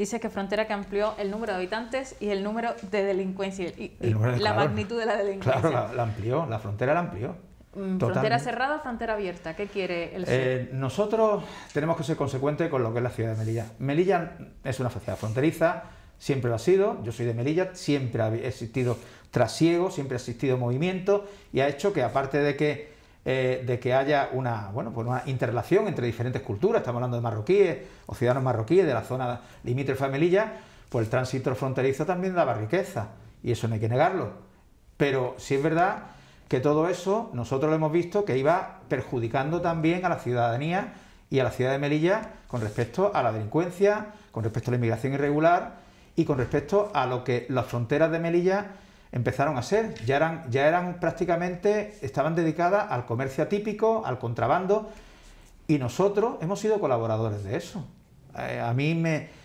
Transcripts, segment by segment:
Dice que Frontera que amplió el número de habitantes y el número de delincuencia y, la magnitud de la delincuencia. Claro, la, amplió, la frontera la amplió. Mm, ¿Frontera cerrada frontera abierta? ¿Qué quiere el señor? Eh, nosotros tenemos que ser consecuentes con lo que es la ciudad de Melilla. Melilla es una sociedad fronteriza, siempre lo ha sido. Yo soy de Melilla, siempre ha existido trasiego, siempre ha existido movimiento y ha hecho que, aparte de que eh, de que haya una, bueno, pues una interrelación entre diferentes culturas, estamos hablando de marroquíes o ciudadanos marroquíes de la zona limítrofe de Melilla, pues el tránsito fronterizo también daba riqueza, y eso no hay que negarlo. Pero sí es verdad que todo eso nosotros lo hemos visto que iba perjudicando también a la ciudadanía y a la ciudad de Melilla con respecto a la delincuencia, con respecto a la inmigración irregular y con respecto a lo que las fronteras de Melilla empezaron a ser. Ya eran, ya eran prácticamente, estaban dedicadas al comercio atípico, al contrabando, y nosotros hemos sido colaboradores de eso. Eh, a mí me...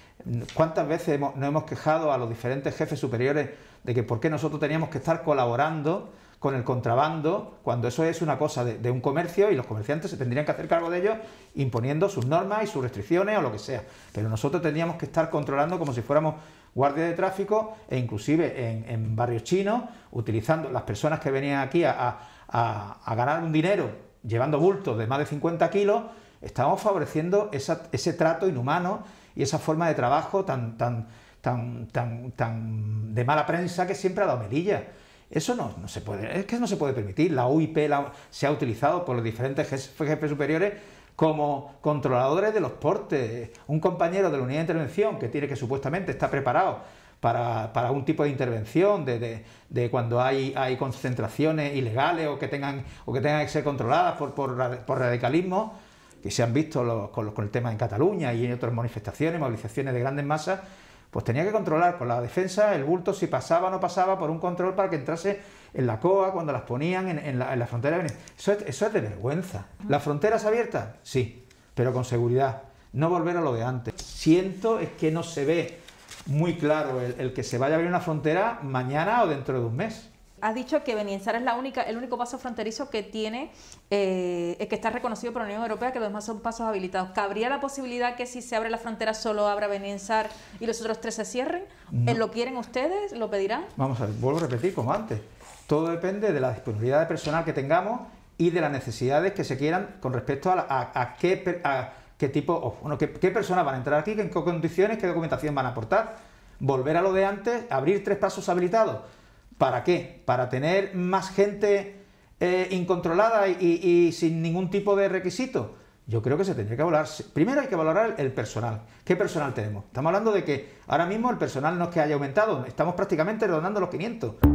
¿Cuántas veces no nos hemos quejado a los diferentes jefes superiores de que por qué nosotros teníamos que estar colaborando con el contrabando cuando eso es una cosa de, un comercio y los comerciantes se tendrían que hacer cargo de ellos imponiendo sus normas y sus restricciones o lo que sea? Pero nosotros teníamos que estar controlando como si fuéramos guardia de tráfico e inclusive en, barrios chinos, utilizando las personas que venían aquí a, ganar un dinero llevando bultos de más de 50 kilos, estamos favoreciendo ese trato inhumano y esa forma de trabajo tan, tan, tan, tan, tan de mala prensa que siempre ha dado Melilla. Eso no, no, se puede, es que no se puede permitir. La UIP se ha utilizado por los diferentes jefes superiores como controladores de los portes, un compañero de la unidad de intervención que tiene que supuestamente está preparado para, para un tipo de intervención, de, de, cuando hay, concentraciones ilegales o que tengan, o que, tengan que ser controladas por, por, radicalismo, que se han visto con, el tema en Cataluña y en otras manifestaciones, movilizaciones de grandes masas, pues tenía que controlar con la defensa el bulto si pasaba o no pasaba por un control para que entrase en la COA cuando las ponían en, la, frontera. Eso es, eso es de vergüenza. frontera ah. fronteras abierta? Sí, pero con seguridad. No volver a lo de antes. Siento es que no se ve muy claro el que se vaya a abrir una frontera mañana o dentro de un mes has dicho que Beniensar es la única, el único paso fronterizo que tiene, eh, que está reconocido por la Unión Europea, que los demás son pasos habilitados. ¿Cabría la posibilidad que si se abre la frontera solo abra Beniensar y los otros tres se cierren? ¿Eh, ¿Lo quieren ustedes? ¿Lo pedirán? Vamos a ver, vuelvo a repetir como antes. Todo depende de la disponibilidad de personal que tengamos y de las necesidades que se quieran con respecto a, qué, tipo, qué personas van a entrar aquí, en qué condiciones, qué documentación van a aportar. Volver a lo de antes, abrir tres pasos habilitados ¿Para qué? ¿Para tener más gente eh, incontrolada y, y, sin ningún tipo de requisito? Yo creo que se tendría que valorar. Primero hay que valorar el personal. ¿Qué personal tenemos? Estamos hablando de que ahora mismo el personal no es que haya aumentado, estamos prácticamente redondando los 500.